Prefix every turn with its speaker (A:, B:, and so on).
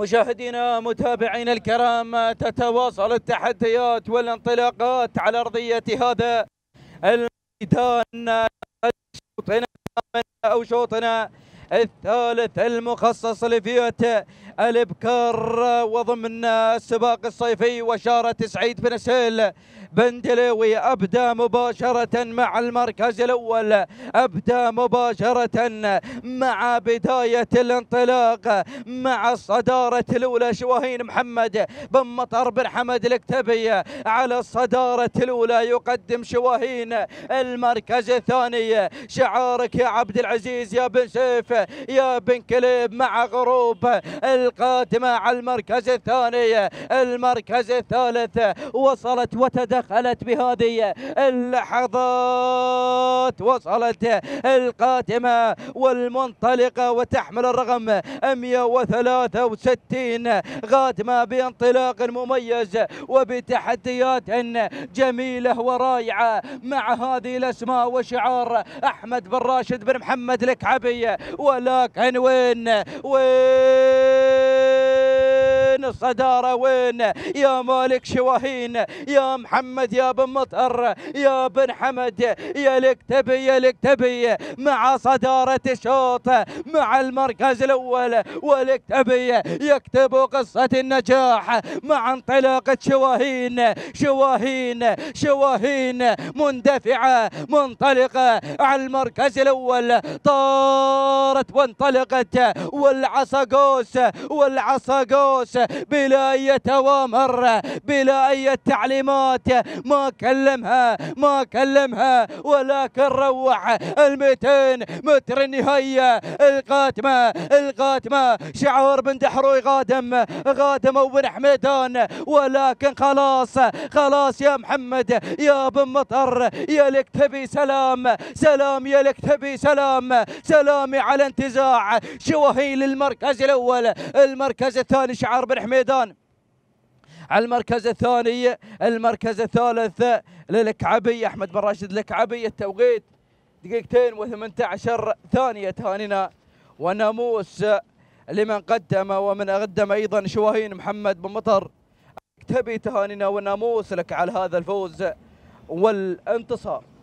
A: مشاهدينا متابعينا الكرام تتواصل التحديات والانطلاقات على أرضية هذا الميدان شوطنا أو شوطنا الثالث المخصص لفيوتا الابكار وضمن السباق الصيفي وشارة سعيد بن سهيل بن دليوي ابدى مباشرة مع المركز الاول ابدى مباشرة مع بداية الانطلاق مع الصدارة الاولى شوهين محمد بن مطر بن حمد الكتبي على الصدارة الاولى يقدم شواهين المركز الثاني شعارك يا عبد العزيز يا بن سيف يا بن كليب مع غروب القادمة على المركز الثاني المركز الثالث وصلت وتدخلت بهذه اللحظات وصلت القادمة والمنطلقة وتحمل الرقم 163 قادمة بانطلاق مميز وبتحديات جميلة ورائعة مع هذه الأسماء وشعار أحمد بن راشد بن محمد الكعبي و ولك عنوان وين الصدارة وين يا مالك شواهين يا محمد يا بن مطر يا بن حمد يا لك تبي يا لك تبي مع صدارة الشوط مع المركز الأول ولك تبي يكتب قصة النجاح مع انطلاقة شواهين شواهين شواهين مندفعة منطلقة على المركز الأول طارت وانطلقت والعصا قوس والعصا قوس بلا أي أوامر بلا أي تعليمات ما كلمها ما كلمها ولكن روح ال 200 متر النهاية القاتمة القاتمة شعور بن دحروي غادم غادم وبن حميدان ولكن خلاص خلاص يا محمد يا بن مطر يا لك تبي سلام سلام يا لك تبي سلام سلامي على انتزاع شوهيل المركز الأول المركز الثاني شعار بن حميدان حميدان على المركز الثاني المركز الثالث للكعبي احمد بن راشد الكعبي التوقيت دقيقتين و18 ثانيه تهانينا وناموس لمن قدم ومن قدم ايضا شواهين محمد بن مطر تبي تهانينا وناموس لك على هذا الفوز والانتصار